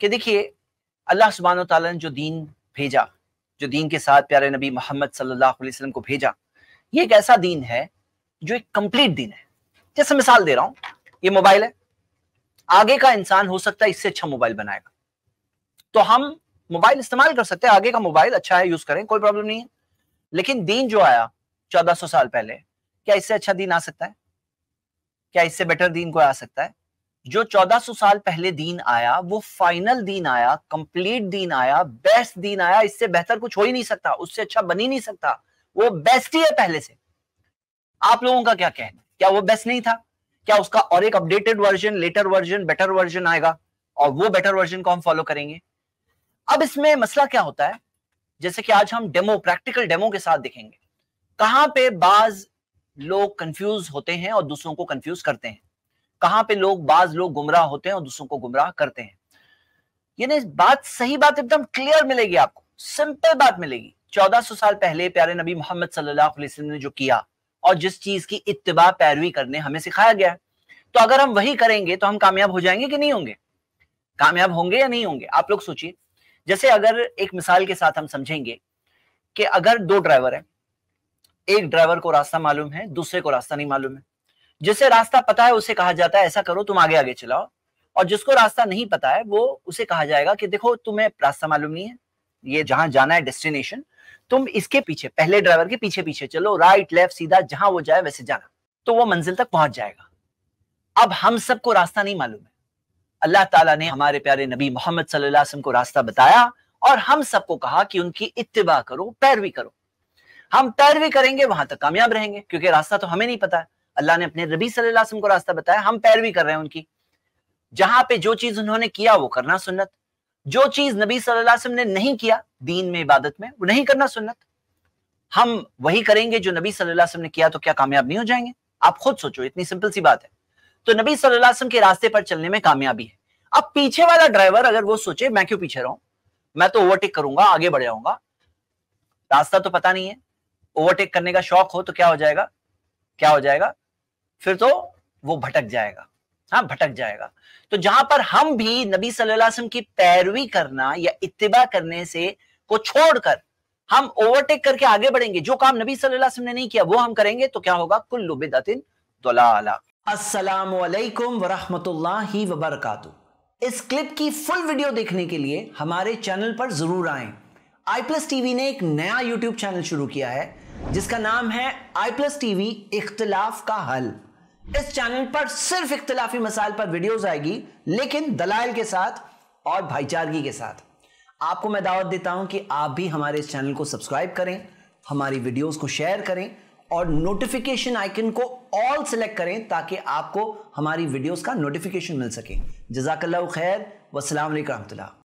कि देखिए अल्लाह सुबहान तला ने जो दीन भेजा जो दीन के साथ प्यारे नबी मोहम्मद सल्लल्लाहु अलैहि वसल्लम को भेजा ये एक ऐसा दीन है जो एक कंप्लीट दीन है जैसे मिसाल दे रहा हूँ ये मोबाइल है आगे का इंसान हो सकता है इससे अच्छा मोबाइल बनाएगा तो हम मोबाइल इस्तेमाल कर सकते हैं आगे का मोबाइल अच्छा है यूज करें कोई प्रॉब्लम नहीं है लेकिन दीन जो आया चौदह साल पहले क्या इससे अच्छा दीन आ सकता है क्या इससे बेटर दीन कोई आ सकता है जो 1400 साल पहले दीन आया वो फाइनल दीन आया कंप्लीट दीन आया बेस्ट दीन आया इससे बेहतर कुछ हो ही नहीं सकता उससे अच्छा बन ही नहीं सकता वो बेस्ट ही है पहले से आप लोगों का क्या कहना क्या वो बेस्ट नहीं था क्या उसका और एक updated version later version better version आएगा और वो बेटर वर्जन को हम फॉलो करेंगे अब इसमें मसला क्या होता है जैसे कि आज हम डेमो प्रैक्टिकल डेमो के साथ देखेंगे कहां पे बाज लोग कंफ्यूज होते हैं और दूसरों को कंफ्यूज करते हैं कहां पे लोग बाज लोग गुमराह होते हैं और दूसरों को गुमराह करते हैं यानी बात सही बात एकदम क्लियर मिलेगी आपको सिंपल बात मिलेगी 1400 साल पहले प्यारे नबी मोहम्मद सल्लल्लाहु अलैहि वसल्लम ने जो किया और जिस चीज की इतबा पैरवी करने हमें सिखाया गया है तो अगर हम वही करेंगे तो हम कामयाब हो जाएंगे कि नहीं होंगे कामयाब होंगे या नहीं होंगे आप लोग सोचिए जैसे अगर एक मिसाल के साथ हम समझेंगे कि अगर दो ड्राइवर हैं एक ड्राइवर को रास्ता मालूम है दूसरे को रास्ता नहीं मालूम है जिसे रास्ता पता है उसे कहा जाता है ऐसा करो तुम आगे आगे चलाओ और जिसको रास्ता नहीं पता है वो उसे कहा जाएगा कि देखो तुम्हें रास्ता मालूम नहीं है ये जहां जाना है डेस्टिनेशन तुम इसके पीछे पहले ड्राइवर के पीछे पीछे चलो राइट लेफ्ट सीधा जहां वो जाए वैसे जाना तो वो मंजिल तक पहुंच जाएगा अब हम सबको रास्ता नहीं मालूम है अल्लाह ताला ने हमारे प्यारे नबी मोहम्मद सल्लल्लाहु अलैहि वसल्लम को रास्ता बताया और हम सबको कहा कि उनकी इत्तिबा करो पैरवी करो हम पैरवी करेंगे वहां तक कामयाब रहेंगे क्योंकि रास्ता तो हमें नहीं पता है अल्लाह ने अपने रबी सलम को रास्ता बताया हम पैरवी कर रहे हैं उनकी जहां पे जो चीज उन्होंने किया वो करना सुन्नत जो चीज नबी सल्लल्लाहु ने नहीं किया दीन में इबादत में वो नहीं करना सुन्नत हम वही करेंगे जो नबी सल्लल्लाहु ने किया तो क्या कामयाब नहीं हो जाएंगे आप खुद सोचो इतनी सिंपल सी बात है तो नबी सल्लल्लाहु के रास्ते पर चलने में कामयाबी है अब पीछे वाला ड्राइवर अगर वो सोचे मैं क्यों पीछे रहा मैं तो ओवरटेक करूंगा आगे बढ़ जाऊंगा रास्ता तो पता नहीं है ओवरटेक करने का शौक हो तो क्या हो जाएगा क्या हो जाएगा फिर तो वो भटक जाएगा हाँ भटक जाएगा तो जहां पर हम भी नबी सल्लल्लाहु अलैहि वसल्लम की पैरवी करना या इतबा करने से को छोड़कर हम ओवरटेक करके आगे बढ़ेंगे जो काम नबी सल्लल्लाहु अलैहि वसल्लम ने नहीं किया वो हम करेंगे तो क्या होगा कुल्लु बिदतिन दलाला अस्सलाम वालेकुम इस क्लिप की फुल वीडियो देखने के लिए हमारे चैनल पर जरूर आए आई प्लस टीवी ने एक नया यूट्यूब चैनल शुरू किया है जिसका नाम है आई प्लस टीवी इख्तलाफ का हल इस चैनल पर सिर्फ इख्तलाफी मसाइल पर वीडियोस आएगी लेकिन दलाल के साथ और भाईचारगी के साथ आपको मैं दावत देता हूं कि आप भी हमारे इस चैनल को सब्सक्राइब करें हमारी वीडियोस को शेयर करें और नोटिफिकेशन आइकन को ऑल सेलेक्ट करें ताकि आपको हमारी वीडियोस का नोटिफिकेशन मिल सके जजाकल्ला खैर वसलाम वरहमल